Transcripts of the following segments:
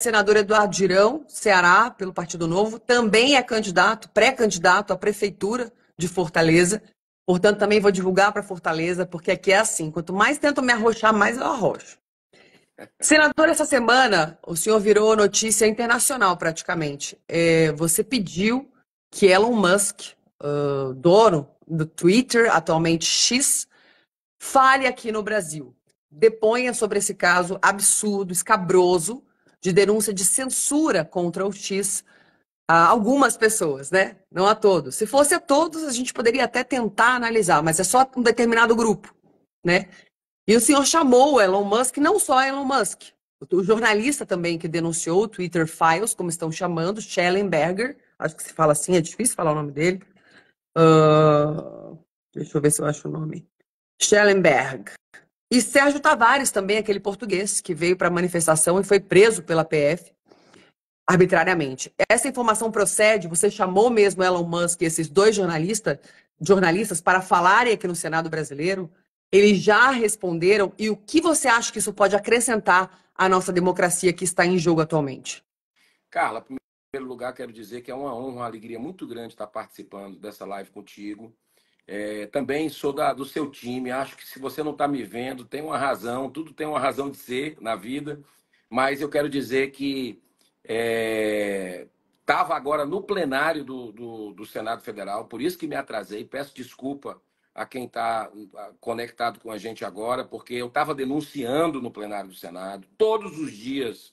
senador Eduardo Girão, Ceará, pelo Partido Novo, também é candidato, pré-candidato à prefeitura de Fortaleza. Portanto, também vou divulgar para Fortaleza, porque aqui é assim: quanto mais tento me arrochar, mais eu arrocho. Senador, essa semana o senhor virou notícia internacional praticamente. É, você pediu que Elon Musk, uh, dono do Twitter, atualmente X, fale aqui no Brasil. Deponha sobre esse caso absurdo, escabroso, de denúncia de censura contra o X a algumas pessoas, né? Não a todos. Se fosse a todos, a gente poderia até tentar analisar, mas é só um determinado grupo, né? E o senhor chamou o Elon Musk, não só Elon Musk, o jornalista também que denunciou o Twitter Files, como estão chamando, Schellenberger, acho que se fala assim, é difícil falar o nome dele. Uh, deixa eu ver se eu acho o nome. Schellenberg. E Sérgio Tavares, também aquele português que veio para a manifestação e foi preso pela PF arbitrariamente. Essa informação procede? Você chamou mesmo Elon Musk e esses dois jornalista, jornalistas para falarem aqui no Senado brasileiro? Eles já responderam? E o que você acha que isso pode acrescentar à nossa democracia que está em jogo atualmente? Carla, em primeiro lugar, quero dizer que é uma honra, uma alegria muito grande estar participando dessa live contigo. É, também sou da, do seu time. Acho que se você não está me vendo, tem uma razão. Tudo tem uma razão de ser na vida. Mas eu quero dizer que estava é, agora no plenário do, do, do, Senado Federal, por isso que me atrasei. Peço desculpa a quem está conectado com a gente agora, porque eu estava denunciando no plenário do Senado. Todos os dias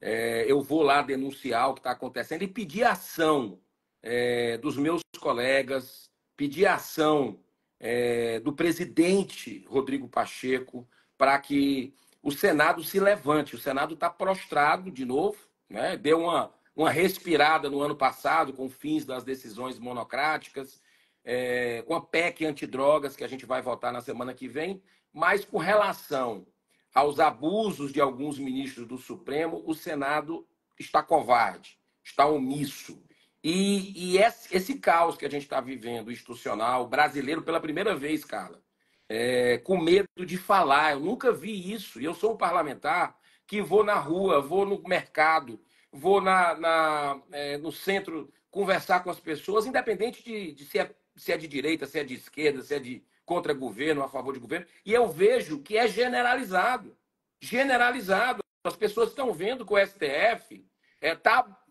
é, eu vou lá denunciar o que está acontecendo e pedir ação é, dos meus colegas pedir a ação é, do presidente Rodrigo Pacheco para que o Senado se levante. O Senado está prostrado de novo, né? deu uma, uma respirada no ano passado com fins das decisões monocráticas, é, com a PEC antidrogas que a gente vai votar na semana que vem, mas com relação aos abusos de alguns ministros do Supremo, o Senado está covarde, está omisso. E, e esse, esse, caos que a gente está vivendo institucional, brasileiro, pela primeira vez, Carla, é, com medo de falar. Eu nunca vi isso. E eu sou um parlamentar que vou na rua, vou no mercado, vou na, na é, no centro conversar com as pessoas, independente de, de se, é, se é de direita, se é de esquerda, se é de contra governo, a favor de governo. E eu vejo que é generalizado. Generalizado. As pessoas estão vendo que o STF está é, tá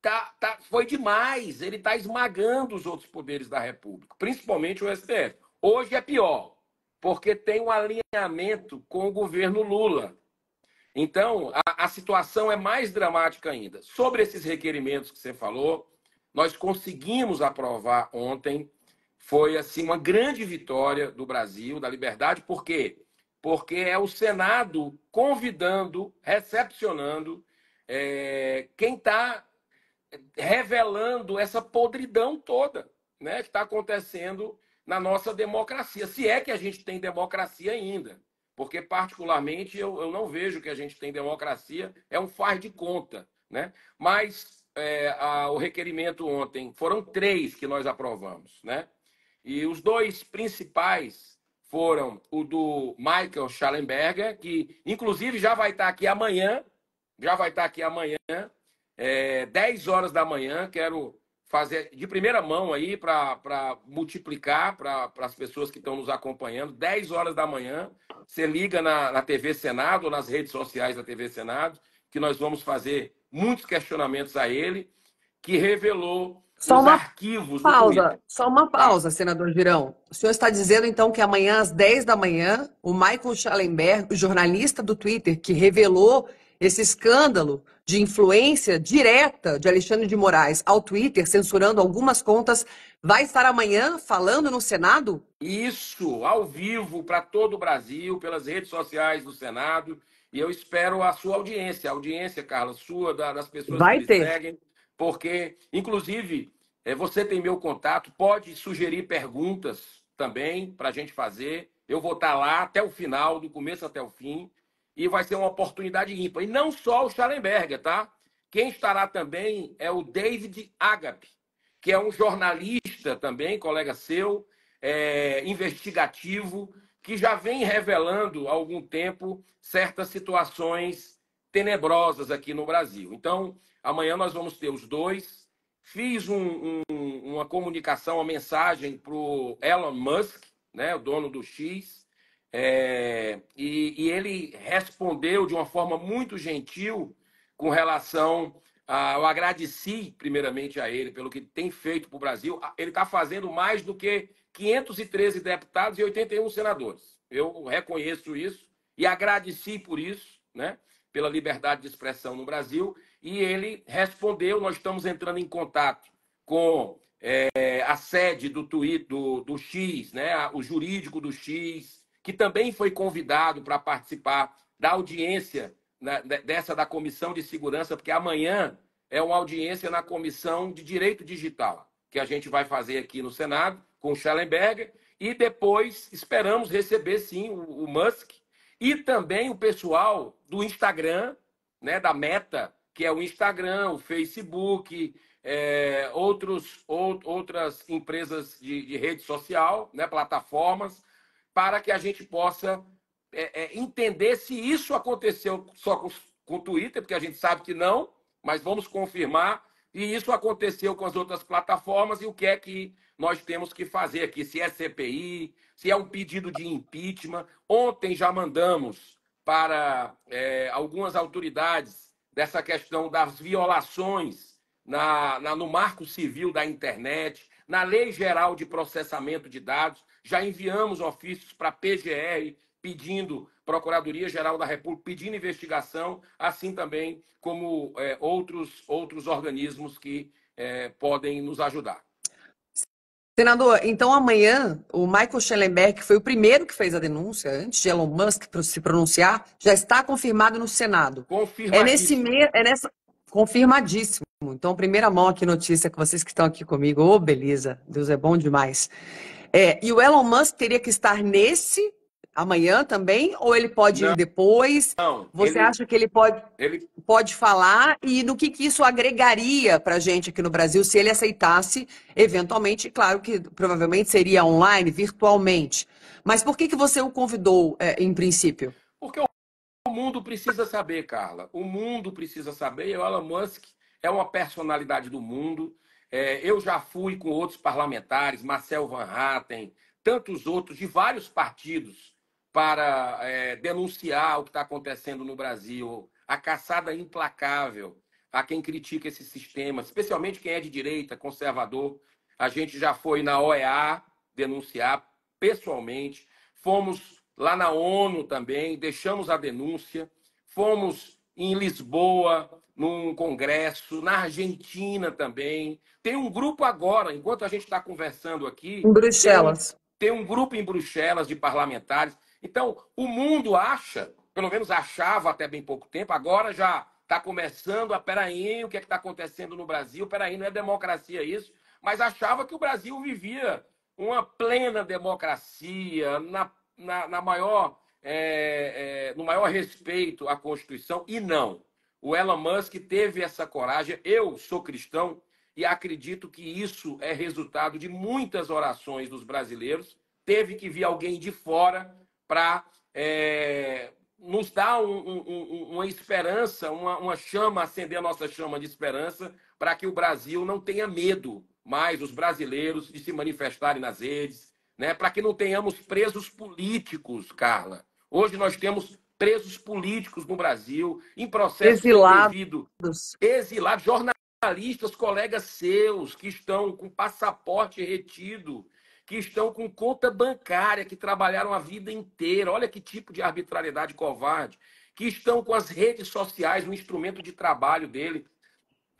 tá, tá, foi demais. Ele está esmagando os outros poderes da República, principalmente o STF. Hoje é pior, porque tem um alinhamento com o governo Lula. Então, a, a situação é mais dramática ainda. Sobre esses requerimentos que você falou, nós conseguimos aprovar ontem. Foi assim uma grande vitória do Brasil, da liberdade, por quê? Porque é o Senado convidando, recepcionando é, quem está revelando essa podridão toda né, que está acontecendo na nossa democracia. Se é que a gente tem democracia ainda, porque, particularmente, eu, eu não vejo que a gente tem democracia, é um faz de conta. Né? Mas é, a, o requerimento ontem foram três que nós aprovamos. Né? E os dois principais foram o do Michael Schallenberger, que inclusive já vai estar tá aqui amanhã, já vai estar tá aqui amanhã, é, 10 horas da manhã, quero fazer de primeira mão aí para multiplicar para as pessoas que estão nos acompanhando. 10 horas da manhã, você liga na, na TV Senado ou nas redes sociais da TV Senado, que nós vamos fazer muitos questionamentos a ele, que revelou só uma arquivos. Pausa, só uma pausa, senador Girão. O senhor está dizendo então que amanhã às 10 da manhã, o Michael Schallenberg, o jornalista do Twitter que revelou esse escândalo de influência direta de Alexandre de Moraes ao Twitter, censurando algumas contas, vai estar amanhã falando no Senado? Isso, ao vivo, para todo o Brasil, pelas redes sociais do Senado. E eu espero a sua audiência, a audiência, Carla, sua, das pessoas vai que ter. me seguem, porque, inclusive, é, você tem meu contato, pode sugerir perguntas também para a gente fazer. Eu vou estar tá lá até o final, do começo até o fim e vai ser uma oportunidade ímpar. E não só o Schallenberger, tá? Quem estará também é o David Agape, que é um jornalista também, colega seu, é, investigativo, que já vem revelando há algum tempo certas situações tenebrosas aqui no Brasil. Então, amanhã nós vamos ter os dois. Fiz um, um, uma comunicação, uma mensagem para o Elon Musk, né, o dono do X, é, e, e, ele respondeu de uma forma muito gentil com relação a. Eu agradeci, primeiramente, a ele pelo que tem feito para o Brasil. Ele está fazendo mais do que 513 deputados e 81 senadores. Eu reconheço isso e agradeci por isso, né? pela liberdade de expressão no Brasil. E ele respondeu: nós estamos entrando em contato com é, a sede do Twitter, do, do X, né? o jurídico do X que também foi convidado para participar da audiência né, dessa da Comissão de Segurança, porque amanhã é uma audiência na Comissão de Direito Digital, que a gente vai fazer aqui no Senado, com o Schellenberger, e depois esperamos receber, sim, o, o Musk e também o pessoal do Instagram, né, da Meta, que é o Instagram, o Facebook, é, outros, ou, outras empresas de, de rede social, né, plataformas, para que a gente possa é, é, entender se isso aconteceu só com, com o Twitter, porque a gente sabe que não, mas vamos confirmar. E isso aconteceu com as outras plataformas e o que é que nós temos que fazer aqui? Se é CPI, se é um pedido de impeachment. Ontem já mandamos para é, algumas autoridades dessa questão das violações na, na, no marco civil da internet, na lei geral de processamento de dados. Já enviamos ofícios para a PGR pedindo, Procuradoria Geral da República, pedindo investigação, assim também como é, outros, outros organismos que é, podem nos ajudar. Senador, então amanhã o Michael Schellenberg, que foi o primeiro que fez a denúncia, antes de Elon Musk se pronunciar, já está confirmado no Senado. Confirmadíssimo. É, nesse me... é nessa... Confirmadíssimo. Então, primeira mão aqui, notícia com vocês que estão aqui comigo. Ô, oh, beleza, Deus é bom demais. É, e o Elon Musk teria que estar nesse amanhã também? Ou ele pode não, ir depois? Não. Você ele, acha que ele pode, ele pode falar? E no que, que isso agregaria para a gente aqui no Brasil se ele aceitasse, eventualmente, claro que provavelmente seria online, virtualmente. Mas por que, que você o convidou é, em princípio? Porque o mundo precisa saber, Carla. O mundo precisa saber. E o Elon Musk é uma personalidade do mundo. É, eu já fui com outros parlamentares, Marcel Van Hatten, tantos outros de vários partidos, para é, denunciar o que está acontecendo no Brasil, a caçada implacável a quem critica esse sistema, especialmente quem é de direita, conservador. A gente já foi na OEA denunciar pessoalmente, fomos lá na ONU também, deixamos a denúncia, fomos em Lisboa, num congresso, na Argentina também. Tem um grupo agora, enquanto a gente está conversando aqui. Em Bruxelas. Tem, tem um grupo em Bruxelas de parlamentares. Então, o mundo acha, pelo menos achava até bem pouco tempo, agora já está começando a. Peraí, o que é está acontecendo no Brasil? Peraí, não é democracia isso. Mas achava que o Brasil vivia uma plena democracia, na, na, na maior, é, é, no maior respeito à Constituição, e não. O Elon Musk teve essa coragem. Eu sou cristão e acredito que isso é resultado de muitas orações dos brasileiros. Teve que vir alguém de fora para é, nos dar um, um, uma esperança, uma, uma chama, acender a nossa chama de esperança, para que o Brasil não tenha medo mais, os brasileiros, de se manifestarem nas redes, né? para que não tenhamos presos políticos, Carla. Hoje nós temos presos políticos no Brasil, em processo exilados. Devido, exilados, jornalistas, colegas seus que estão com passaporte retido, que estão com conta bancária, que trabalharam a vida inteira. Olha que tipo de arbitrariedade covarde. Que estão com as redes sociais, o um instrumento de trabalho dele,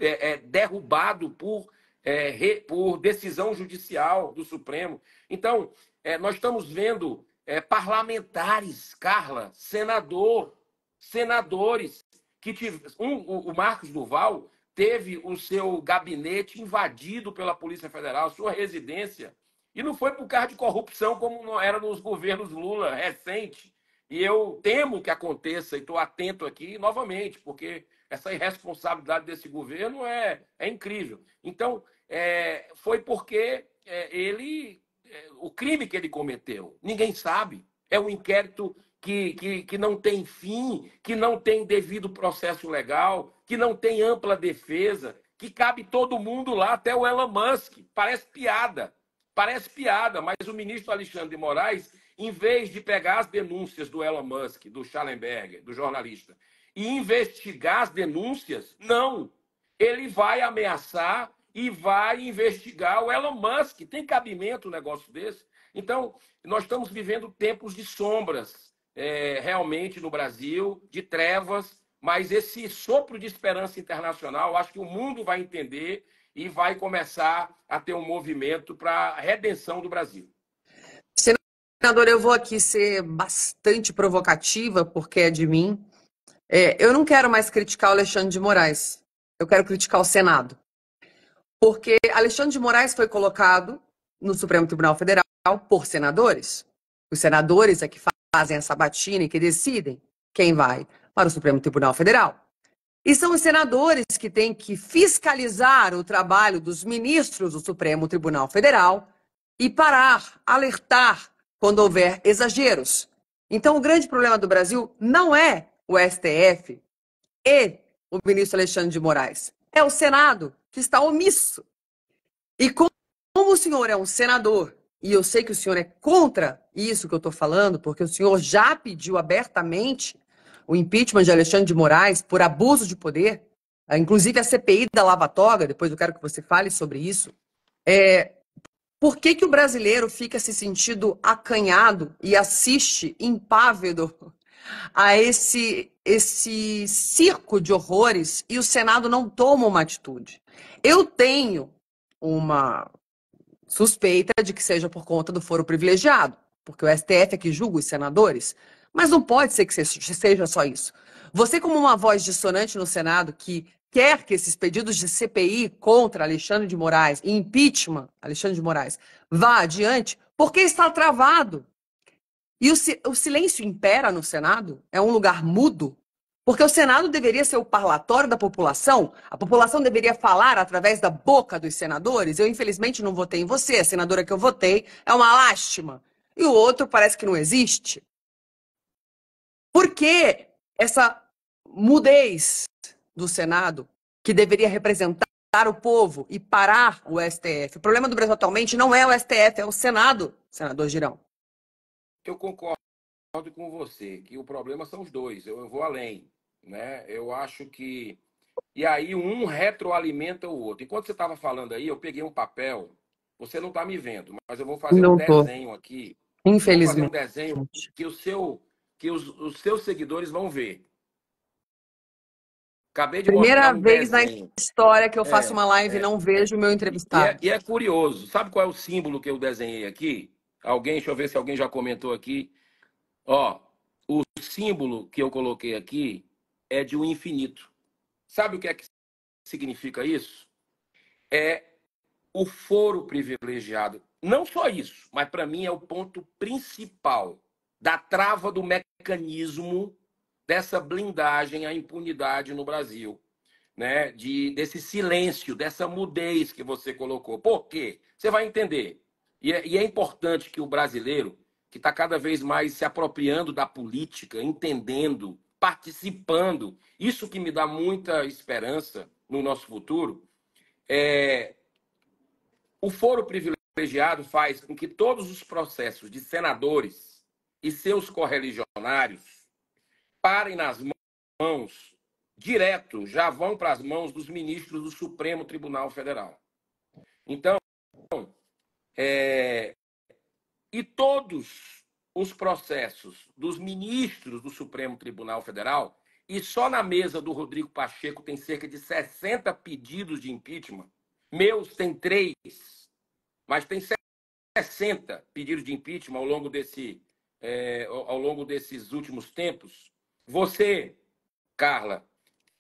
é, é, derrubado por, é, re, por decisão judicial do Supremo. Então, é, nós estamos vendo é, parlamentares, Carla, senador, senadores, que tive, um, o, o Marcos Duval teve o seu gabinete invadido pela Polícia Federal, sua residência, e não foi por causa de corrupção como era nos governos Lula recente. E eu temo que aconteça e estou atento aqui novamente, porque essa irresponsabilidade desse governo é, é incrível. Então, é, foi porque é, ele o crime que ele cometeu. Ninguém sabe. É um inquérito que, que, que não tem fim, que não tem devido processo legal, que não tem ampla defesa, que cabe todo mundo lá, até o Elon Musk. Parece piada. Parece piada, mas o ministro Alexandre de Moraes, em vez de pegar as denúncias do Elon Musk, do Schallenberger, do jornalista, e investigar as denúncias, não. Ele vai ameaçar e vai investigar o Elon Musk. Tem cabimento um negócio desse? Então, nós estamos vivendo tempos de sombras, é, realmente, no Brasil, de trevas, mas esse sopro de esperança internacional, acho que o mundo vai entender e vai começar a ter um movimento para a redenção do Brasil. Senador, eu vou aqui ser bastante provocativa, porque é de mim. É, eu não quero mais criticar o Alexandre de Moraes. Eu quero criticar o Senado. Porque Alexandre de Moraes foi colocado no Supremo Tribunal Federal por senadores. Os senadores é que fazem a sabatina e que decidem quem vai para o Supremo Tribunal Federal. E são os senadores que têm que fiscalizar o trabalho dos ministros do Supremo Tribunal Federal e parar, alertar quando houver exageros. Então, o grande problema do Brasil não é o STF e o ministro Alexandre de Moraes é o Senado que está omisso. E como o senhor é um senador, e eu sei que o senhor é contra isso que eu estou falando, porque o senhor já pediu abertamente o impeachment de Alexandre de Moraes por abuso de poder, ah, inclusive a CPI da Lava Toga, depois eu quero que você fale sobre isso. É, por que, que o brasileiro fica se sentindo acanhado e assiste impávido a esse, esse circo de horrores e o Senado não toma uma atitude. Eu tenho uma suspeita de que seja por conta do foro privilegiado, porque o STF é que julga os senadores, mas não pode ser que seja só isso. Você, como uma voz dissonante no Senado que quer que esses pedidos de CPI contra Alexandre de Moraes e impeachment Alexandre de Moraes vá adiante, porque está travado. E o, o silêncio impera no Senado? É um lugar mudo? Porque o Senado deveria ser o parlatório da população, a população deveria falar através da boca dos senadores. Eu, infelizmente, não votei em você, a senadora que eu votei é uma lástima. E o outro parece que não existe. Por que essa mudez do Senado, que deveria representar o povo e parar o STF? O problema do Brasil atualmente não é o STF, é o Senado, senador Girão eu concordo com você que o problema são os dois. Eu, eu vou além, né? Eu acho que e aí um retroalimenta o outro. Enquanto você estava falando aí, eu peguei um papel. Você não está me vendo, mas eu vou fazer não um tô. desenho aqui. Infelizmente. Vou fazer um desenho que o seu que os, os seus seguidores vão ver. Acabei de Primeira um vez desenho. na história que eu é, faço é, uma live e é, não vejo o meu entrevistado. É. E é, e é curioso. Sabe qual é o símbolo que eu desenhei aqui? Alguém, deixa eu ver se alguém já comentou aqui. Ó, o símbolo que eu coloquei aqui é de um infinito. Sabe o que é que significa isso? É o foro privilegiado. Não só isso, mas para mim é o ponto principal da trava do mecanismo dessa blindagem à impunidade no Brasil, né? De desse silêncio, dessa mudez que você colocou. Por quê? Você vai entender. E é, e é importante que o brasileiro, que está cada vez mais se apropriando da política, entendendo, participando, isso que me dá muita esperança no nosso futuro, é, o foro privilegiado faz com que todos os processos de senadores e seus correligionários parem nas mãos direto, já vão para as mãos dos ministros do Supremo Tribunal Federal. Então, é, e todos os processos dos ministros do Supremo Tribunal Federal, e só na mesa do Rodrigo Pacheco tem cerca de 60 pedidos de impeachment, meus tem três, mas tem 60 pedidos de impeachment ao longo, desse, é, ao longo desses últimos tempos. Você, Carla,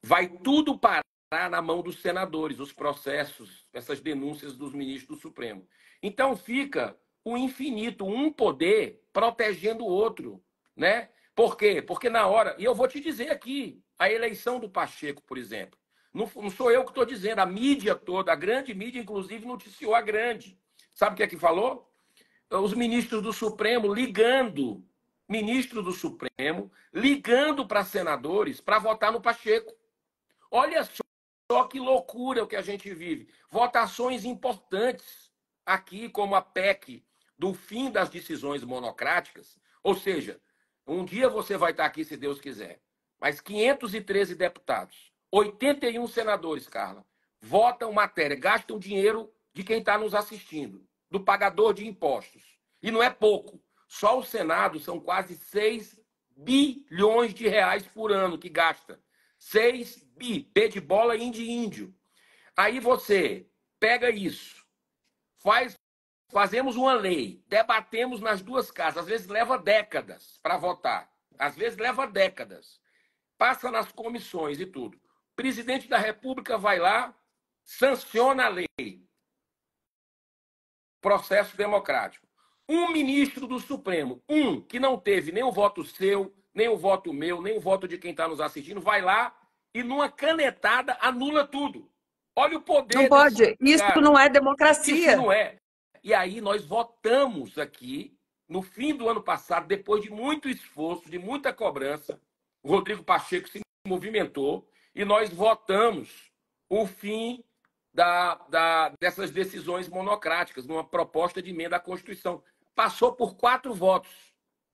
vai tudo parar na mão dos senadores, os processos, essas denúncias dos ministros do Supremo. Então fica o infinito, um poder protegendo o outro, né? Por quê? Porque na hora, e eu vou te dizer aqui, a eleição do Pacheco, por exemplo, não, não sou eu que estou dizendo, a mídia toda, a grande mídia, inclusive, noticiou a grande. Sabe o que é que falou? Os ministros do Supremo ligando, ministro do Supremo, ligando para senadores para votar no Pacheco. Olha só, só que loucura o que a gente vive. Votações importantes aqui como a PEC do fim das decisões monocráticas, ou seja, um dia você vai estar aqui se Deus quiser, mas 513 deputados, 81 senadores, Carla, votam matéria, gastam dinheiro de quem está nos assistindo, do pagador de impostos. E não é pouco. Só o Senado são quase 6 bilhões de reais por ano que gasta. 6 bi, B de bola, índio índio. Aí você pega isso, Faz, fazemos uma lei, debatemos nas duas casas, às vezes leva décadas para votar, às vezes leva décadas, passa nas comissões e tudo. O presidente da República vai lá, sanciona a lei. Processo democrático. Um ministro do Supremo, um que não teve nem o voto seu, nem o voto meu, nem o voto de quem está nos assistindo, vai lá e numa canetada anula tudo. Olha o poder. Não pode. Isso cara. não é democracia. Isso não é. E aí nós votamos aqui, no fim do ano passado, depois de muito esforço, de muita cobrança, o Rodrigo Pacheco se movimentou e nós votamos o fim da, da, dessas decisões monocráticas, numa proposta de emenda à Constituição. Passou por quatro votos.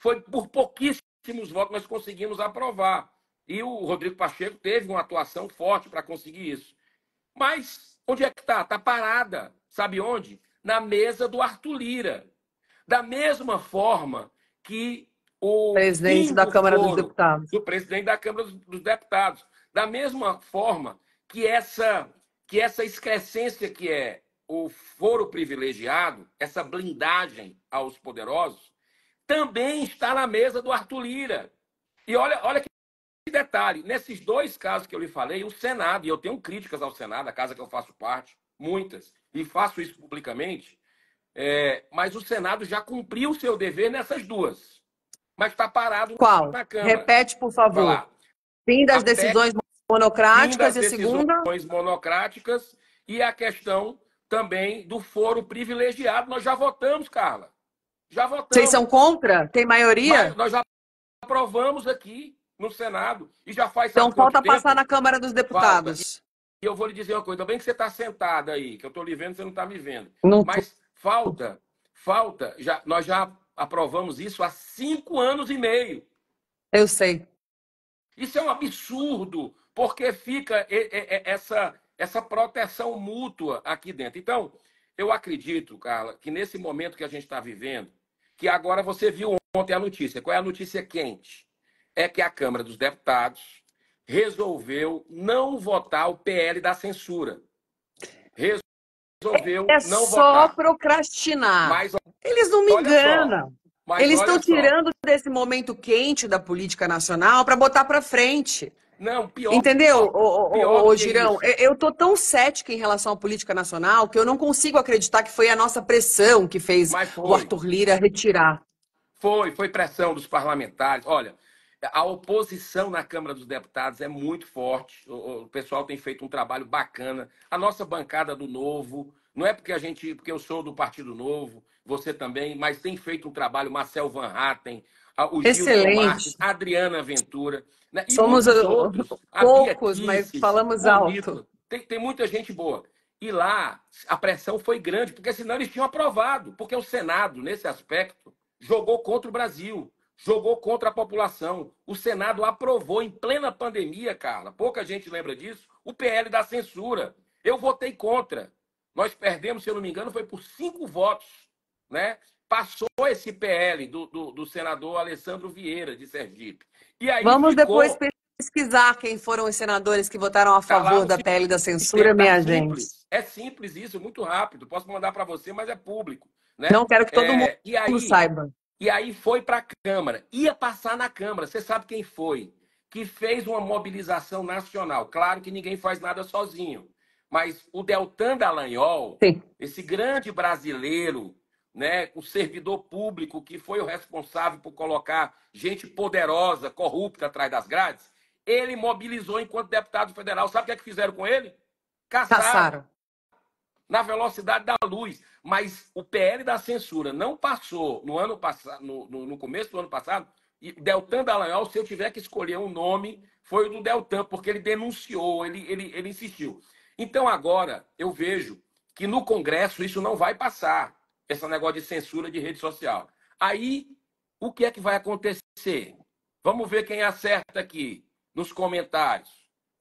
Foi por pouquíssimos votos que nós conseguimos aprovar. E o Rodrigo Pacheco teve uma atuação forte para conseguir isso. Mas onde é que está? Está parada. Sabe onde? Na mesa do Arthur Lira. Da mesma forma que o. Presidente da Câmara dos Deputados. presidente da Câmara dos Deputados. Da mesma forma que essa, que essa excrescência que é o foro privilegiado, essa blindagem aos poderosos, também está na mesa do Arthur Lira. E olha, olha que detalhe, nesses dois casos que eu lhe falei, o Senado, e eu tenho críticas ao Senado, a casa que eu faço parte, muitas, e faço isso publicamente, é, mas o Senado já cumpriu o seu dever nessas duas. Mas está parado Qual? na Câmara. Repete, por favor. Fim das decisões monocráticas fim das decisões segunda. Decisões monocráticas e a questão também do foro privilegiado. Nós já votamos, Carla. Já votamos. Vocês são contra? Tem maioria? Mas nós já aprovamos aqui no Senado e já faz. Então falta passar na Câmara dos Deputados. Falta. E eu vou lhe dizer uma coisa, bem que você está sentada aí, que eu estou lhe vendo, você não está me vendo. Não. Mas falta, falta, já, nós já aprovamos isso há cinco anos e meio. Eu sei. Isso é um absurdo, porque fica essa, essa proteção mútua aqui dentro. Então, eu acredito, Carla, que nesse momento que a gente está vivendo, que agora você viu ontem a notícia. Qual é a notícia quente? é que a Câmara dos Deputados resolveu não votar o PL da censura. Resolveu é, é não votar. É só procrastinar. Mas, Eles não me enganam. Eles estão tirando desse momento quente da política nacional para botar para frente. Não, pior. Entendeu, ô, Girão? Eu tô tão cética em relação à política nacional que eu não consigo acreditar que foi a nossa pressão que fez o Arthur Lira retirar. Foi, foi pressão dos parlamentares. Olha, a oposição na Câmara dos Deputados é muito forte. O, pessoal tem feito um trabalho bacana. A nossa bancada do Novo, não é porque a gente, porque eu sou do Partido Novo, você também, mas tem feito um trabalho Marcel Van Hatten, o Excelente. Gil Marques, a Adriana Ventura. Né? Somos uh, outros, poucos, Kicis, mas falamos alto. Tem, tem muita gente boa. E lá a pressão foi grande, porque senão eles tinham aprovado, porque o Senado, nesse aspecto, jogou contra o Brasil jogou contra a população. O Senado aprovou em plena pandemia, Carla. Pouca gente lembra disso. O PL da censura. Eu votei contra. Nós perdemos, se eu não me engano, foi por cinco votos. Né? Passou esse PL do, do, do senador Alessandro Vieira, de Sergipe. E aí Vamos ficou... depois pesquisar quem foram os senadores que votaram a tá favor da PL da censura, é, tá minha simples. gente. É simples isso, muito rápido. Posso mandar para você, mas é público. Né? Não quero que todo é... mundo aí... saiba. E aí foi para a Câmara. Ia passar na Câmara. Você sabe quem foi? Que fez uma mobilização nacional. Claro que ninguém faz nada sozinho. Mas o Deltan Dallagnol, Sim. esse grande brasileiro, né, o servidor público que foi o responsável por colocar gente poderosa, corrupta atrás das grades, ele mobilizou enquanto deputado federal. Sabe o que, é que fizeram com ele? Caçaram. Caçaram na velocidade da luz. Mas o PL da censura não passou no ano passado, no, no, no, começo do ano passado. E Deltan Dallagnol, se eu tiver que escolher um nome, foi o do Deltan, porque ele denunciou, ele, ele, ele insistiu. Então agora eu vejo que no Congresso isso não vai passar, esse negócio de censura de rede social. Aí o que é que vai acontecer? Vamos ver quem acerta aqui nos comentários.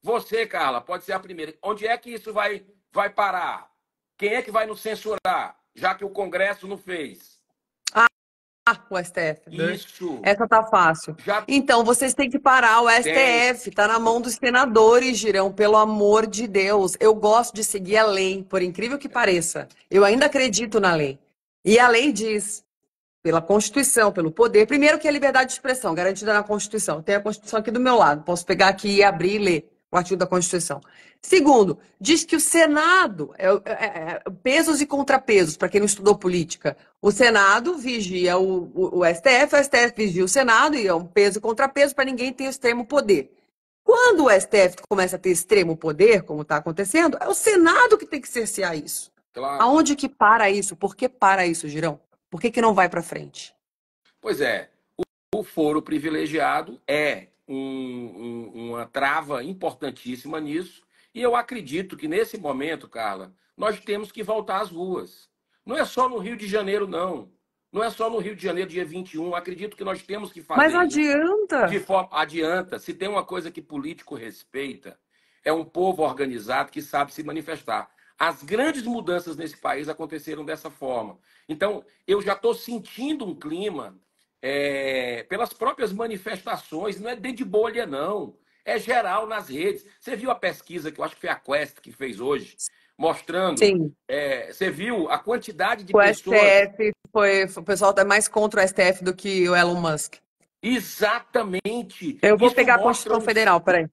Você, Carla, pode ser a primeira. Onde é que isso vai, vai parar? Quem é que vai nos censurar, já que o Congresso não fez? Ah, o STF. Né? Isso. Essa tá fácil. Já... Então, vocês têm que parar o STF. Tem. Tá na mão dos senadores, Girão, pelo amor de Deus. Eu gosto de seguir a lei, por incrível que pareça. Eu ainda acredito na lei. E a lei diz, pela Constituição, pelo poder, primeiro que é a liberdade de expressão, garantida na Constituição. Tem a Constituição aqui do meu lado. Posso pegar aqui e abrir e ler o artigo da Constituição. Segundo, diz que o Senado, é, é, é, é, pesos e contrapesos, para quem não estudou política, o Senado vigia o, o, o STF, o STF vigia o Senado, e é um peso e contrapeso para ninguém ter extremo poder. Quando o STF começa a ter extremo poder, como está acontecendo, é o Senado que tem que cercear isso. Claro. Aonde que para isso? Por que para isso, Girão? Por que, que não vai para frente? Pois é, o foro privilegiado é um, um, uma trava importantíssima nisso. E eu acredito que nesse momento, Carla, nós temos que voltar às ruas. Não é só no Rio de Janeiro, não. Não é só no Rio de Janeiro, dia 21. Acredito que nós temos que fazer. Mas adianta. De forma... Adianta. Se tem uma coisa que político respeita, é um povo organizado que sabe se manifestar. As grandes mudanças nesse país aconteceram dessa forma. Então, eu já estou sentindo um clima é, pelas próprias manifestações, não é dentro de bolha, não. É geral nas redes. Você viu a pesquisa que eu acho que foi a Quest que fez hoje, mostrando. Sim. É, você viu a quantidade de o pessoas. STF foi, o pessoal está mais contra o STF do que o Elon Musk. Exatamente. Eu vou isso pegar a Constituição um... Federal, peraí.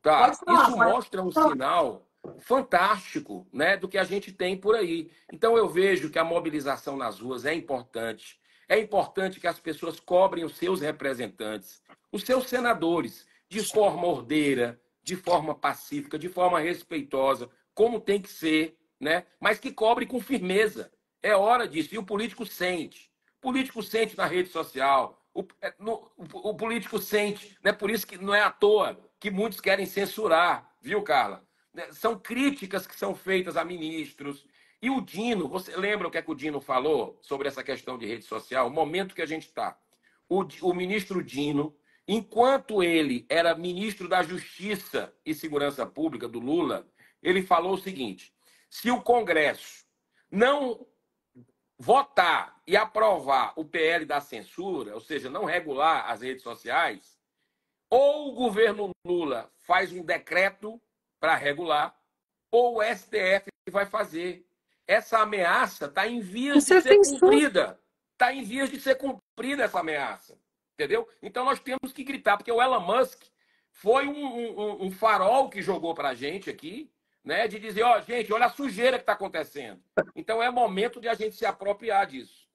Tá. Falar, isso mostra um sinal fantástico né, do que a gente tem por aí. Então eu vejo que a mobilização nas ruas é importante. É importante que as pessoas cobrem os seus representantes, os seus senadores, de forma ordeira, de forma pacífica, de forma respeitosa, como tem que ser, né? mas que cobre com firmeza. É hora disso. E o político sente. O político sente na rede social. O, é, no, o, o político sente. Né? Por isso que não é à toa que muitos querem censurar, viu, Carla? São críticas que são feitas a ministros, e o Dino, você lembra o que, é que o Dino falou sobre essa questão de rede social? O momento que a gente está. O, o ministro Dino, enquanto ele era ministro da Justiça e Segurança Pública do Lula, ele falou o seguinte: se o Congresso não votar e aprovar o PL da censura, ou seja, não regular as redes sociais, ou o governo Lula faz um decreto para regular, ou o STF vai fazer. Essa ameaça está em vias Você de ser pensou? cumprida. Está em vias de ser cumprida essa ameaça. Entendeu? Então nós temos que gritar, porque o Elon Musk foi um, um, um farol que jogou para a gente aqui, né? De dizer, ó, oh, gente, olha a sujeira que está acontecendo. Então é momento de a gente se apropriar disso.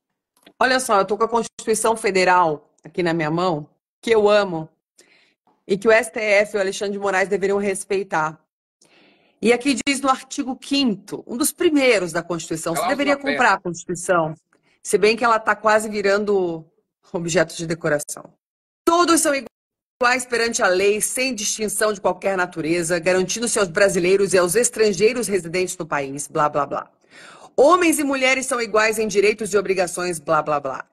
Olha só, eu tô com a Constituição Federal aqui na minha mão, que eu amo, e que o STF e o Alexandre de Moraes deveriam respeitar. E aqui diz no artigo 5 um dos primeiros da Constituição, você deveria comprar a Constituição, se bem que ela está quase virando objeto de decoração. Todos são iguais perante a lei, sem distinção de qualquer natureza, garantindo-se aos brasileiros e aos estrangeiros residentes no país, blá, blá, blá. Homens e mulheres são iguais em direitos e obrigações, blá, blá, blá.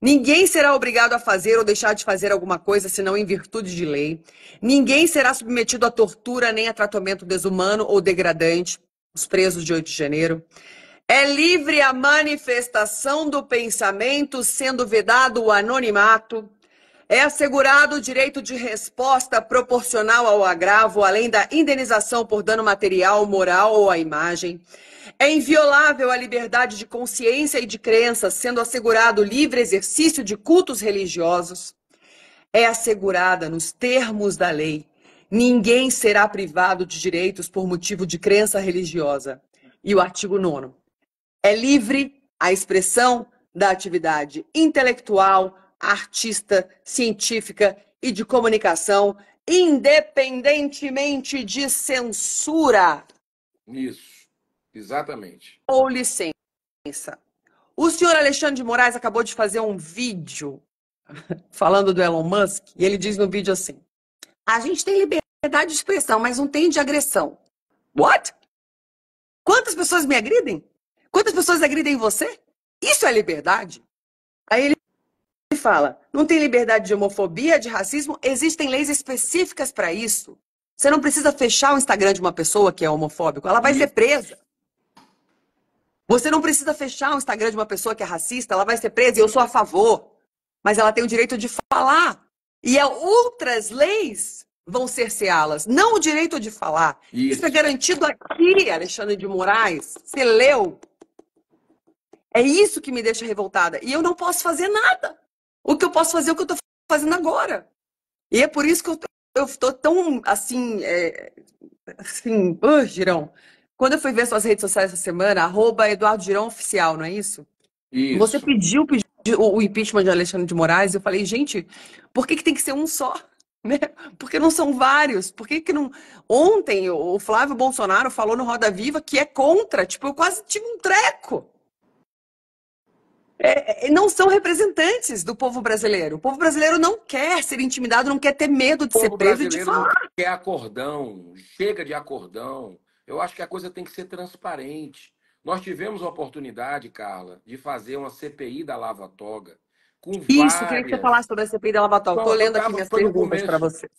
Ninguém será obrigado a fazer ou deixar de fazer alguma coisa senão em virtude de lei. Ninguém será submetido a tortura nem a tratamento desumano ou degradante. Os presos de 8 de janeiro. É livre a manifestação do pensamento, sendo vedado o anonimato. É assegurado o direito de resposta proporcional ao agravo, além da indenização por dano material, moral ou à imagem. É inviolável a liberdade de consciência e de crença, sendo assegurado o livre exercício de cultos religiosos. É assegurada, nos termos da lei, ninguém será privado de direitos por motivo de crença religiosa. E o artigo 9. É livre a expressão da atividade intelectual, artista, científica e de comunicação, independentemente de censura. Isso. Exatamente. Ou licença. O senhor Alexandre de Moraes acabou de fazer um vídeo falando do Elon Musk, e ele diz no vídeo assim: A gente tem liberdade de expressão, mas não tem de agressão. What? Quantas pessoas me agridem? Quantas pessoas agridem você? Isso é liberdade? Aí ele fala: não tem liberdade de homofobia, de racismo, existem leis específicas para isso. Você não precisa fechar o Instagram de uma pessoa que é homofóbico, ela vai ser presa. Você não precisa fechar o Instagram de uma pessoa que é racista, ela vai ser presa e eu sou a favor. Mas ela tem o direito de falar. E é outras leis vão ser las não o direito de falar. Isso. É isso é garantido aqui, Alexandre de Moraes. Você leu? É isso que me deixa revoltada. E eu não posso fazer nada. O que eu posso fazer é o que eu estou fazendo agora. E é por isso que eu estou tão assim, é, assim, uh, girão, quando eu fui ver suas redes sociais essa semana, arroba Eduardo Girão Oficial, não é isso? Isso. Você pediu, pediu o impeachment de Alexandre de Moraes, eu falei, gente, por que, que tem que ser um só? Né? Porque não são vários. Por que, que não. Ontem o Flávio Bolsonaro falou no Roda Viva que é contra. Tipo, eu quase tive um treco. É, é não são representantes do povo brasileiro. O povo brasileiro não quer ser intimidado, não quer ter medo de ser preso e de falar. quer acordão, chega de acordão. Eu acho que a coisa tem que ser transparente. Nós tivemos a oportunidade, Carla, de fazer uma CPI da Lava Toga. Com Isso, várias... queria que você falasse sobre a CPI da Lava Toga. Estou lendo aqui minhas perguntas para você.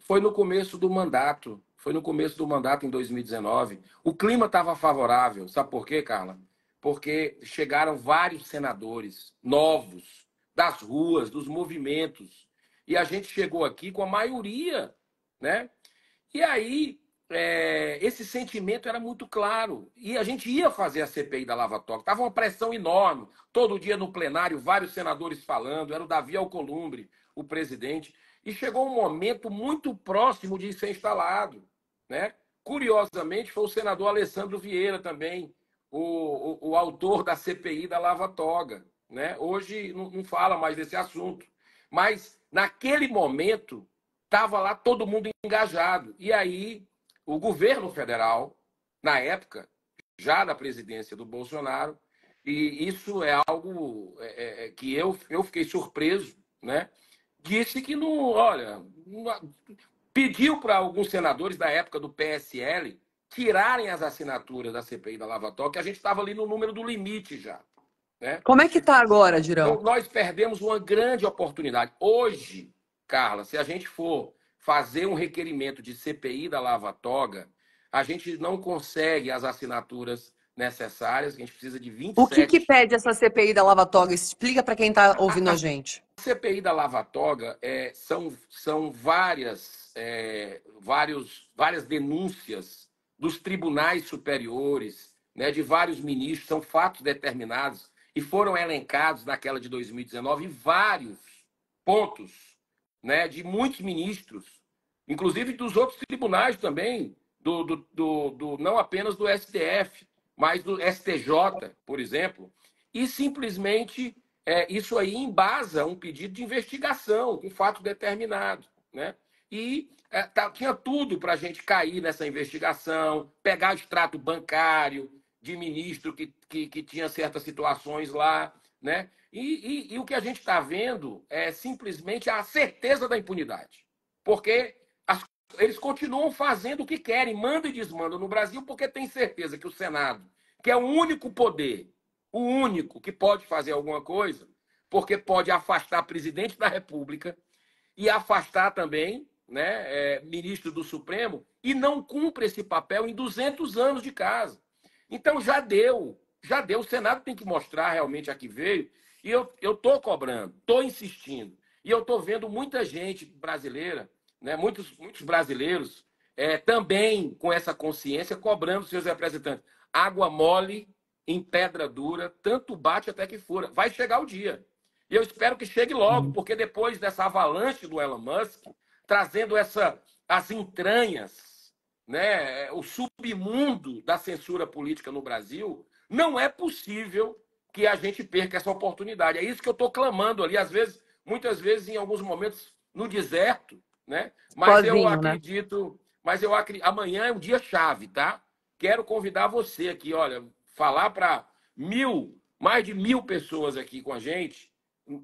Foi no começo do mandato. Foi no começo do mandato em 2019. O clima estava favorável. Sabe por quê, Carla? Porque chegaram vários senadores novos, das ruas, dos movimentos. E a gente chegou aqui com a maioria, né? E aí é, esse sentimento era muito claro. E a gente ia fazer a CPI da Lava Toca. Estava uma pressão enorme. Todo dia no plenário, vários senadores falando. Era o Davi Alcolumbre, o presidente. E chegou um momento muito próximo de ser instalado. Né? Curiosamente, foi o senador Alessandro Vieira também, o, o, o autor da CPI da Lava Toga. Né? Hoje não, não fala mais desse assunto. Mas, naquele momento, estava lá todo mundo engajado. E aí o governo federal, na época, já da presidência do Bolsonaro, e isso é algo é, é, é, que eu, eu fiquei surpreso, né? Disse que não, olha, pediu para alguns senadores da época do PSL tirarem as assinaturas da CPI da Lava Toca, a gente estava ali no número do limite já. Né? Como é que está agora, Girão? Então, nós perdemos uma grande oportunidade. Hoje, Carla, se a gente for fazer um requerimento de CPI da Lava Toga, a gente não consegue as assinaturas necessárias, a gente precisa de 27... O que, que pede essa CPI da Lava Toga? Explica para quem está ouvindo a gente. A CPI da Lava Toga é, são, são várias, é, vários, várias denúncias dos tribunais superiores, né, de vários ministros, são fatos determinados e foram elencados naquela de 2019 vários pontos né, de muitos ministros, inclusive dos outros tribunais também, do, do, do, do não apenas do STF, mas do STJ, por exemplo, e simplesmente é, isso aí embasa um pedido de investigação, um fato determinado, né? E é, tá, tinha tudo para a gente cair nessa investigação, pegar extrato bancário de ministro que, que, que tinha certas situações lá, né? E, e, e o que a gente está vendo é simplesmente a certeza da impunidade. Porque as, eles continuam fazendo o que querem, manda e desmanda no Brasil, porque tem certeza que o Senado, que é o único poder, o único que pode fazer alguma coisa, porque pode afastar presidente da República e afastar também né, é, ministro do Supremo, e não cumpre esse papel em 200 anos de casa. Então já deu, já deu. O Senado tem que mostrar realmente a que veio e eu estou cobrando, estou insistindo. E eu estou vendo muita gente brasileira, né, muitos, muitos brasileiros, é, também com essa consciência, cobrando seus representantes. Água mole em pedra dura, tanto bate até que fura. Vai chegar o dia. E eu espero que chegue logo, uhum. porque depois dessa avalanche do Elon Musk, trazendo essa, as entranhas, né, é, o submundo da censura política no Brasil, não é possível que a gente perca essa oportunidade. É isso que eu estou clamando ali, às vezes, muitas vezes, em alguns momentos, no deserto, né? Mas Sozinho, eu né? acredito, né? mas eu acredito. Amanhã é um dia chave, tá? Quero convidar você aqui, olha, falar para mil, mais de mil pessoas aqui com a gente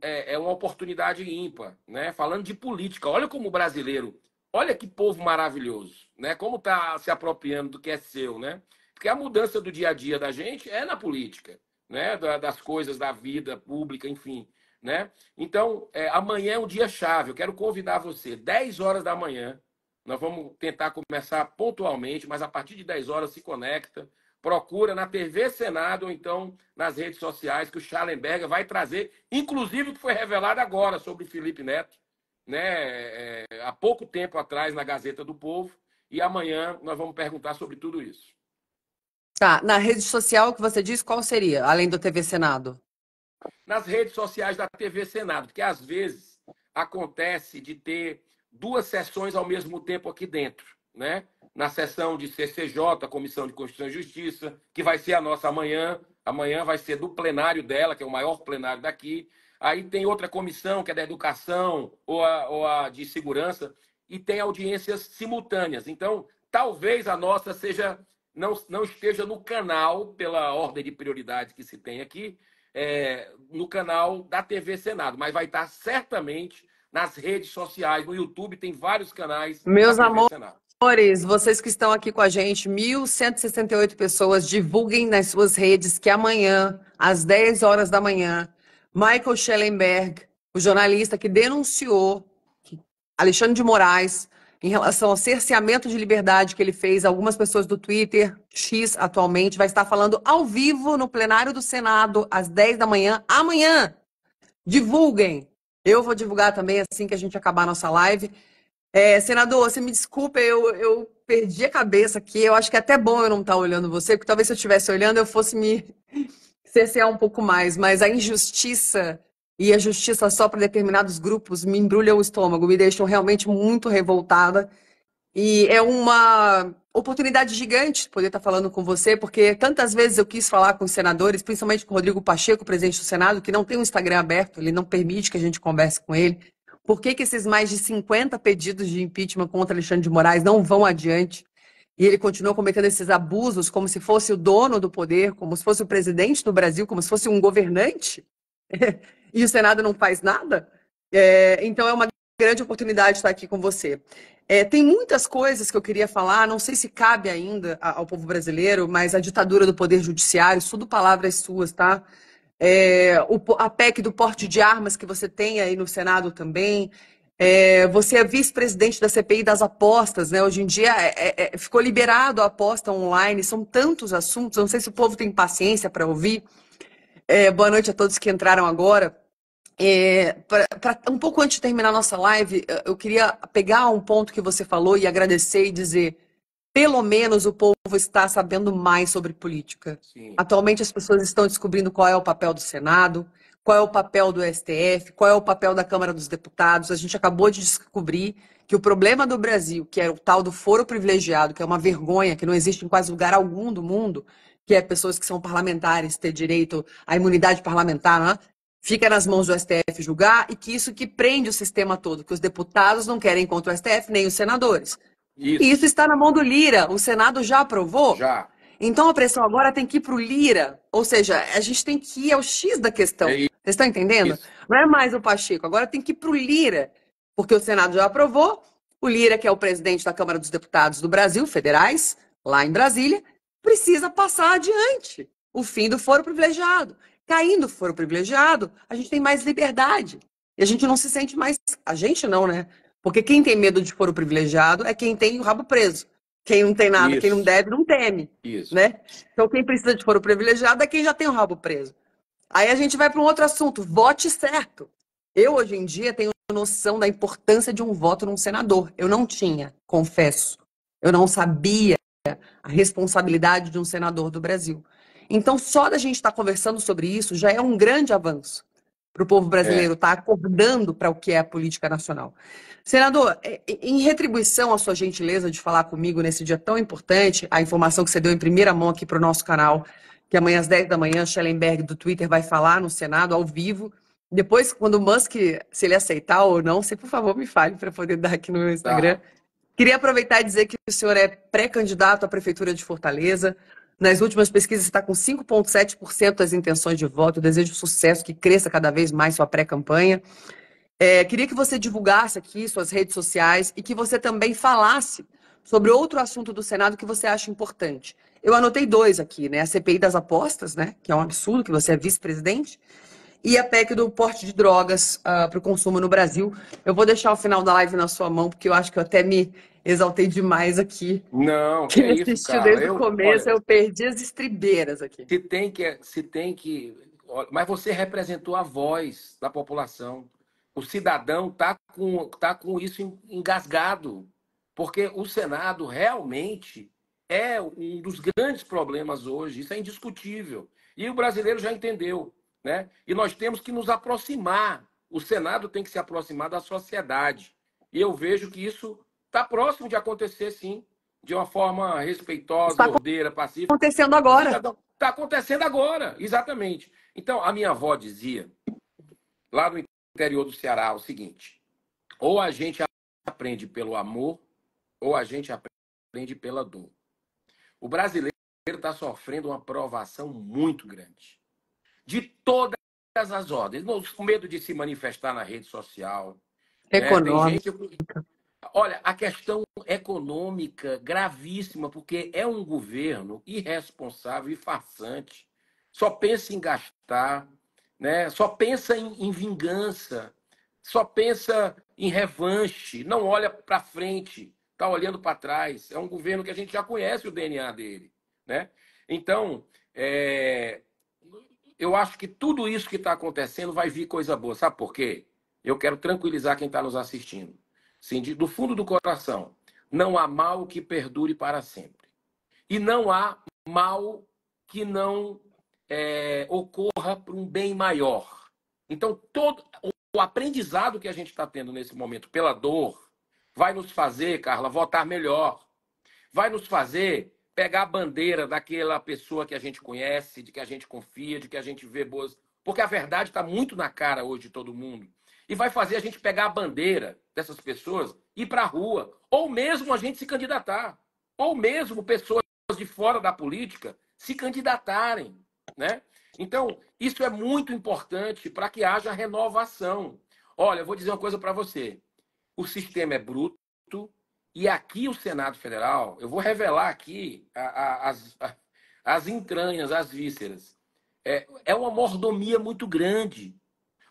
é, é uma oportunidade ímpar, né? Falando de política, olha como o brasileiro, olha que povo maravilhoso, né? Como está se apropriando do que é seu, né? Porque a mudança do dia a dia da gente é na política né? das coisas da vida pública, enfim. Né? Então, é, amanhã é um dia chave. Eu quero convidar você, 10 horas da manhã. Nós vamos tentar começar pontualmente, mas a partir de 10 horas se conecta. Procura na TV Senado ou então nas redes sociais que o Schallenberger vai trazer, inclusive o que foi revelado agora sobre Felipe Neto, né? É, é há pouco tempo atrás na Gazeta do Povo. E amanhã nós vamos perguntar sobre tudo isso. Tá, na rede social que você diz, qual seria, além do TV Senado? Nas redes sociais da TV Senado, que às vezes acontece de ter duas sessões ao mesmo tempo aqui dentro, né? Na sessão de CCJ, Comissão de Constituição e Justiça, que vai ser a nossa amanhã, amanhã vai ser do plenário dela, que é o maior plenário daqui. Aí tem outra comissão, que é da Educação ou a, ou a de Segurança, e tem audiências simultâneas. Então, talvez a nossa seja não, não esteja no canal, pela ordem de prioridade que se tem aqui, é, no canal da TV Senado, mas vai estar certamente nas redes sociais, no YouTube, tem vários canais. Meus amores, vocês que estão aqui com a gente, 1.168 pessoas, divulguem nas suas redes que amanhã, às 10 horas da manhã, Michael Schellenberg, o jornalista que denunciou Alexandre de Moraes em relação ao cerceamento de liberdade que ele fez, algumas pessoas do Twitter, X atualmente, vai estar falando ao vivo no plenário do Senado, às 10 da manhã, amanhã. Divulguem. Eu vou divulgar também assim que a gente acabar a nossa live. É, senador, você me desculpa, eu, eu perdi a cabeça aqui. Eu acho que é até bom eu não estar olhando você, porque talvez se eu estivesse olhando eu fosse me cercear um pouco mais. Mas a injustiça e a justiça só para determinados grupos me embrulha o estômago, me deixam realmente muito revoltada. E é uma oportunidade gigante poder estar tá falando com você, porque tantas vezes eu quis falar com os senadores, principalmente com o Rodrigo Pacheco, presidente do Senado, que não tem um Instagram aberto, ele não permite que a gente converse com ele. Por que, que esses mais de 50 pedidos de impeachment contra Alexandre de Moraes não vão adiante? E ele continua cometendo esses abusos como se fosse o dono do poder, como se fosse o presidente do Brasil, como se fosse um governante? e o Senado não faz nada, é, então é uma grande oportunidade estar aqui com você. É, tem muitas coisas que eu queria falar, não sei se cabe ainda ao povo brasileiro, mas a ditadura do poder judiciário, tudo palavras suas, tá? É, o, a PEC do porte de armas que você tem aí no Senado também. É, você é vice-presidente da CPI das apostas, né? Hoje em dia é, é, é, ficou liberado a aposta online, são tantos assuntos, não sei se o povo tem paciência para ouvir. É, boa noite a todos que entraram agora. É, um pouco antes de terminar nossa live, eu queria pegar um ponto que você falou e agradecer e dizer: pelo menos o povo está sabendo mais sobre política. Sim. Atualmente as pessoas estão descobrindo qual é o papel do Senado, qual é o papel do STF, qual é o papel da Câmara dos Deputados. A gente acabou de descobrir que o problema do Brasil, que é o tal do foro privilegiado, que é uma vergonha, que não existe em quase lugar algum do mundo, que é pessoas que são parlamentares ter direito à imunidade parlamentar, é? fica nas mãos do STF julgar e que isso que prende o sistema todo, que os deputados não querem contra o STF nem os senadores. Isso, isso está na mão do Lira, o Senado já aprovou. Já. Então a pressão agora tem que ir para o Lira, ou seja, a gente tem que ir ao X da questão. É Vocês estão entendendo? Isso. Não é mais o Pacheco, agora tem que ir para o Lira, porque o Senado já aprovou, o Lira, que é o presidente da Câmara dos Deputados do Brasil, federais, lá em Brasília, precisa passar adiante o fim do foro privilegiado. Caindo for o privilegiado, a gente tem mais liberdade. E a gente não se sente mais. A gente não, né? Porque quem tem medo de foro privilegiado é quem tem o rabo preso. Quem não tem nada, Isso. quem não deve, não teme. Isso. Né? Então, quem precisa de foro privilegiado é quem já tem o rabo preso. Aí a gente vai para um outro assunto: vote certo. Eu, hoje em dia, tenho noção da importância de um voto num senador. Eu não tinha, confesso. Eu não sabia a responsabilidade de um senador do Brasil. Então, só da gente estar tá conversando sobre isso já é um grande avanço para o povo brasileiro estar é. tá acordando para o que é a política nacional. Senador, é, é, em retribuição à sua gentileza de falar comigo nesse dia tão importante, a informação que você deu em primeira mão aqui para o nosso canal, que amanhã às 10 da manhã, Schellenberg do Twitter vai falar no Senado ao vivo. Depois, quando o Musk, se ele aceitar ou não, você, por favor, me fale para poder dar aqui no meu tá. Instagram. Tá. Queria aproveitar e dizer que o senhor é pré-candidato à Prefeitura de Fortaleza. Nas últimas pesquisas, está com 5,7% das intenções de voto. Eu desejo sucesso, que cresça cada vez mais sua pré-campanha. É, queria que você divulgasse aqui suas redes sociais e que você também falasse sobre outro assunto do Senado que você acha importante. Eu anotei dois aqui, né? A CPI das apostas, né? Que é um absurdo que você é vice-presidente e a PEC do porte de drogas uh, ah, para o consumo no Brasil. Eu vou deixar o final da live na sua mão, porque eu acho que eu até me exaltei demais aqui. Não, que, Quem é isso, cara. desde eu, o começo, olha, eu perdi as estribeiras aqui. Se tem que, se tem que, mas você representou a voz da população. O cidadão está com tá com isso engasgado, porque o Senado realmente é um dos grandes problemas hoje, isso é indiscutível. E o brasileiro já entendeu. Né? E nós temos que nos aproximar. O Senado tem que se aproximar da sociedade. E eu vejo que isso está próximo de acontecer, sim, de uma forma respeitosa, tá ordeira, pacífica. Está acontecendo agora. Está tá acontecendo agora, exatamente. Então, a minha avó dizia, lá no interior do Ceará, o seguinte: ou a gente aprende pelo amor, ou a gente aprende pela dor. O brasileiro está sofrendo uma provação muito grande de todas as ordens. com medo de se manifestar na rede social. Econômica. Né? Gente... Olha, a questão econômica gravíssima, porque é um governo irresponsável e farsante. Só pensa em gastar, né? só pensa em, em vingança, só pensa em revanche, não olha para frente, está olhando para trás. É um governo que a gente já conhece o DNA dele. Né? Então, é, eu acho que tudo isso que está acontecendo vai vir coisa boa. Sabe por quê? Eu quero tranquilizar quem está nos assistindo. Sim, de, do fundo do coração, não há mal que perdure para sempre. E não há mal que não é, ocorra para um bem maior. Então, todo o aprendizado que a gente está tendo nesse momento pela dor vai nos fazer, Carla, votar melhor. Vai nos fazer pegar a bandeira daquela pessoa que a gente conhece, de que a gente confia, de que a gente vê boas. Porque a verdade está muito na cara hoje de todo mundo. E vai fazer a gente pegar a bandeira dessas pessoas, ir para a rua, ou mesmo a gente se candidatar, ou mesmo pessoas de fora da política se candidatarem, né? Então, isso é muito importante para que haja renovação. Olha, eu vou dizer uma coisa para você. O sistema é bruto, e aqui o Senado Federal, eu vou revelar aqui a, a, as, a, as entranhas, as vísceras. É, é uma mordomia muito grande.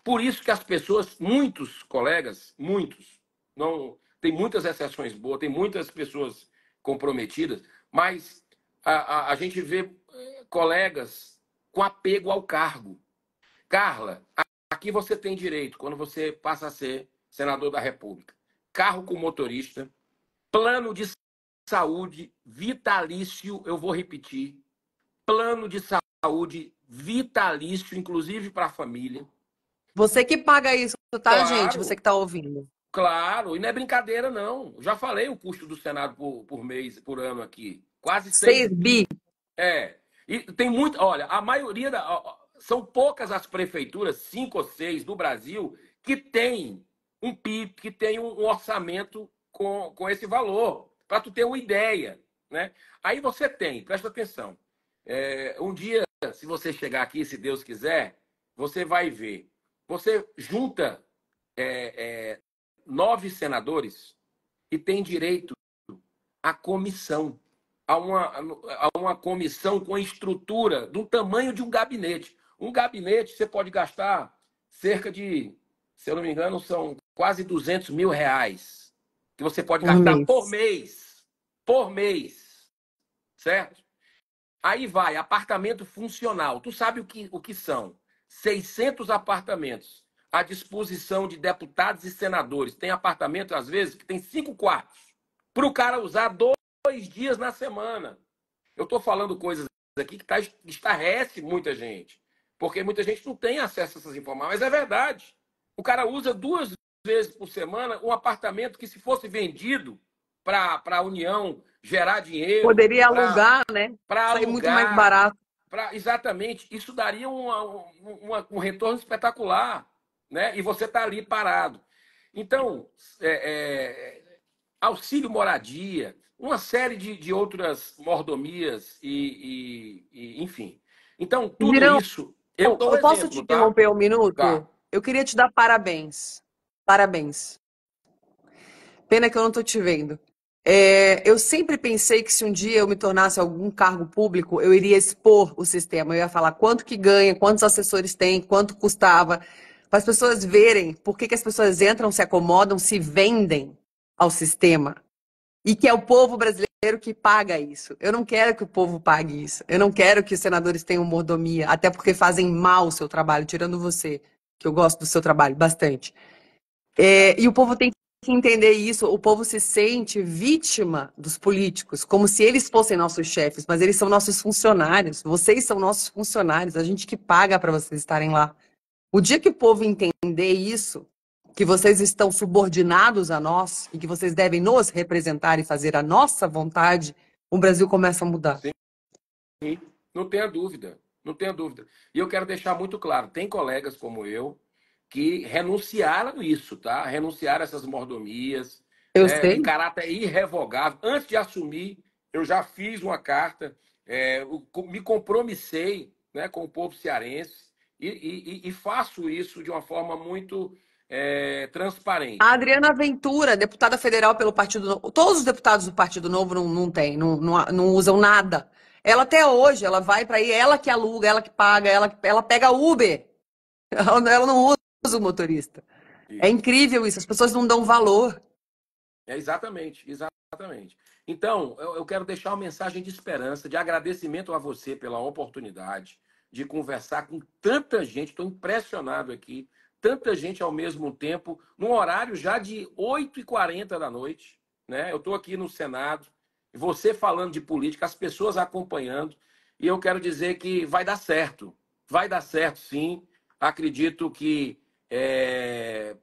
Por isso que as pessoas, muitos colegas, muitos, não tem muitas exceções boas, tem muitas pessoas comprometidas, mas a, a, a gente vê é, colegas com apego ao cargo. Carla, aqui você tem direito, quando você passa a ser senador da República, carro com motorista, Plano de saúde vitalício, eu vou repetir. Plano de saúde vitalício, inclusive para a família. Você que paga isso, tá, claro, gente? Você que tá ouvindo. Claro, e não é brincadeira, não. já falei o custo do Senado por, por mês, por ano aqui. Quase 6 bi. É. E tem muito. Olha, a maioria da. São poucas as prefeituras, cinco ou seis do Brasil, que tem um PIB, que tem um orçamento com, com esse valor, para tu ter uma ideia. Né? Aí você tem, presta atenção. É, um dia, se você chegar aqui, se Deus quiser, você vai ver. Você junta é, é, nove senadores e tem direito à comissão, a uma, a uma comissão com estrutura do tamanho de um gabinete. Um gabinete você pode gastar cerca de, se eu não me engano, são quase 200 mil reais que você pode por gastar mês. por mês. Por mês. Certo? Aí vai, apartamento funcional. Tu sabe o que, o que são? 600 apartamentos à disposição de deputados e senadores. Tem apartamento, às vezes, que tem cinco quartos para o cara usar dois dias na semana. Eu estou falando coisas aqui que tá, estarrece muita gente, porque muita gente não tem acesso a essas informações, mas é verdade. O cara usa duas vezes por semana um apartamento que, se fosse vendido para a União gerar dinheiro. Poderia pra, alugar, né? Para alugar. muito mais barato. Pra, exatamente. Isso daria uma, uma, um retorno espetacular. Né? E você está ali parado. Então, é, é, auxílio moradia, uma série de, de outras mordomias e, e, e enfim. Então, tudo isso. Eu, eu posso exemplo, te tá? interromper tá? um minuto? Tá. Eu queria te dar parabéns. Parabéns. Pena que eu não estou te vendo. É, eu sempre pensei que se um dia eu me tornasse algum cargo público, eu iria expor o sistema. Eu ia falar quanto que ganha, quantos assessores tem, quanto custava, para as pessoas verem por que, que as pessoas entram, se acomodam, se vendem ao sistema. E que é o povo brasileiro que paga isso. Eu não quero que o povo pague isso. Eu não quero que os senadores tenham mordomia, até porque fazem mal o seu trabalho, tirando você, que eu gosto do seu trabalho bastante. É, e o povo tem que entender isso. O povo se sente vítima dos políticos, como se eles fossem nossos chefes, mas eles são nossos funcionários. Vocês são nossos funcionários, a gente que paga para vocês estarem lá. O dia que o povo entender isso, que vocês estão subordinados a nós e que vocês devem nos representar e fazer a nossa vontade, o Brasil começa a mudar. Sim. Sim. Não tenha dúvida, não tenha dúvida. E eu quero deixar muito claro: tem colegas como eu que renunciaram isso, tá? Renunciaram a essas mordomias. Eu né? sei. Um caráter irrevogável. Antes de assumir, eu já fiz uma carta, é, me compromissei né, com o povo cearense e, e, e faço isso de uma forma muito é, transparente. A Adriana Ventura, deputada federal pelo Partido Novo, todos os deputados do Partido Novo não, não tem, não, não, não usam nada. Ela até hoje, ela vai para aí, ela que aluga, ela que paga, ela, ela pega Uber. Ela, ela não usa o motorista. Isso. É incrível isso, as pessoas não dão valor. É exatamente, exatamente. Então, eu, quero deixar uma mensagem de esperança, de agradecimento a você pela oportunidade de conversar com tanta gente. Estou impressionado aqui. Tanta gente ao mesmo tempo, num horário já de 8h40 da noite. Né? Eu estou aqui no Senado, você falando de política, as pessoas acompanhando. E eu quero dizer que vai dar certo. Vai dar certo, sim. Acredito que é,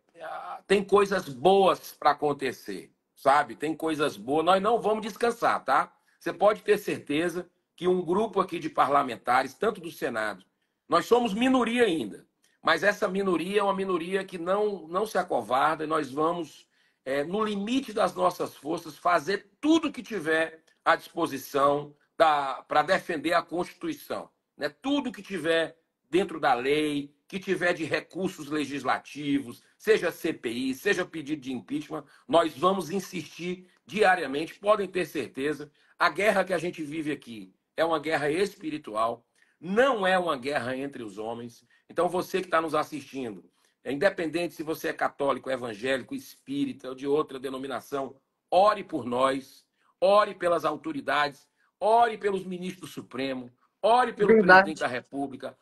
tem coisas boas para acontecer, sabe? Tem coisas boas. Nós não vamos descansar, tá? Você pode ter certeza que um grupo aqui de parlamentares, tanto do Senado, nós somos minoria ainda, mas essa minoria é uma minoria que não, não se acovarda e nós vamos, é, no limite das nossas forças, fazer tudo que tiver à disposição para defender a Constituição. Né? Tudo que tiver dentro da lei, que tiver de recursos legislativos, seja CPI, seja pedido de impeachment, nós vamos insistir diariamente, podem ter certeza. A guerra que a gente vive aqui é uma guerra espiritual, não é uma guerra entre os homens. Então, você que está nos assistindo, é independente se você é católico, evangélico, espírita ou de outra denominação, ore por nós, ore pelas autoridades, ore pelos ministros supremos, Supremo, Ore pelo Verdade. presidente da República,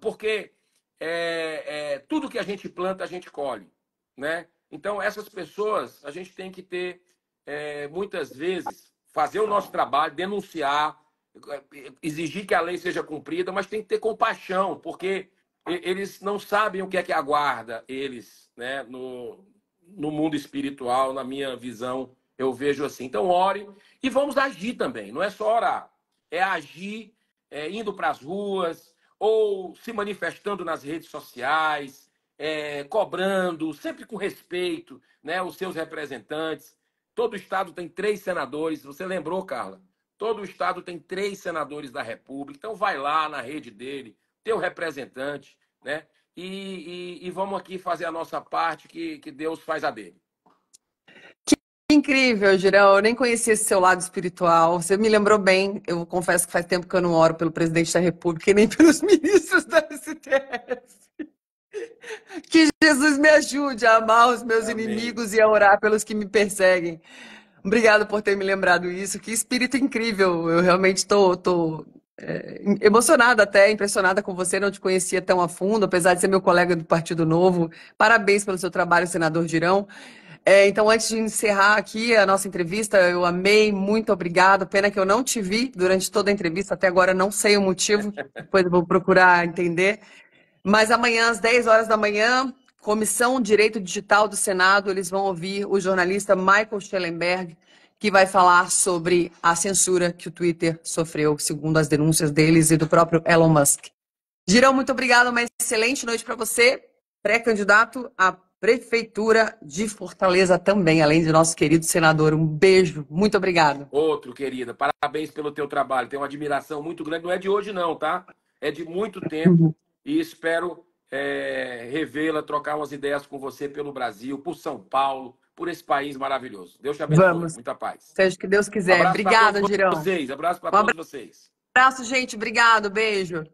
porque é, é, tudo que a gente planta, a gente colhe. Né? Então, essas pessoas, a gente tem que ter, é, muitas vezes, fazer o nosso trabalho, denunciar, exigir que a lei seja cumprida, mas tem que ter compaixão, porque eles não sabem o que é que aguarda eles né? no, no mundo espiritual, na minha visão. Eu vejo assim. Então, ore e vamos agir também. Não é só orar, é agir é, indo para as ruas ou se manifestando nas redes sociais, é, cobrando, sempre com respeito, né, os seus representantes. Todo estado tem três senadores. Você lembrou, Carla? Todo estado tem três senadores da República. Então vai lá na rede dele, teu representante, né? E, e, e vamos aqui fazer a nossa parte que, que Deus faz a dele. Incrível, Girão. Eu nem conhecia esse seu lado espiritual. Você me lembrou bem. Eu confesso que faz tempo que eu não oro pelo presidente da República e nem pelos ministros da STF. Que Jesus me ajude a amar os meus Amém. inimigos e a orar pelos que me perseguem. Obrigado por ter me lembrado isso. Que espírito incrível. Eu realmente estou tô, tô, é, emocionada até, impressionada com você. Não te conhecia tão a fundo, apesar de ser meu colega do Partido Novo. Parabéns pelo seu trabalho, senador Girão. É, então, antes de encerrar aqui a nossa entrevista, eu amei, muito obrigado. Pena que eu não te vi durante toda a entrevista, até agora não sei o motivo, depois eu vou procurar entender. Mas amanhã, às 10 horas da manhã, Comissão Direito Digital do Senado, eles vão ouvir o jornalista Michael Schellenberg, que vai falar sobre a censura que o Twitter sofreu, segundo as denúncias deles e do próprio Elon Musk. Girão, muito obrigado, uma excelente noite para você, pré-candidato a Prefeitura de Fortaleza também, além de nosso querido senador. Um beijo, muito obrigado. Outro, querida, parabéns pelo teu trabalho. Tenho uma admiração muito grande. Não é de hoje, não, tá? É de muito tempo uhum. e espero é, revê-la, trocar umas ideias com você pelo Brasil, por São Paulo, por esse país maravilhoso. Deus te abençoe. Vamos. Muita paz. Seja que Deus quiser. Um Obrigada, Girão. Vocês. Abraço para um todos vocês. Abraço, gente. Obrigado. Beijo.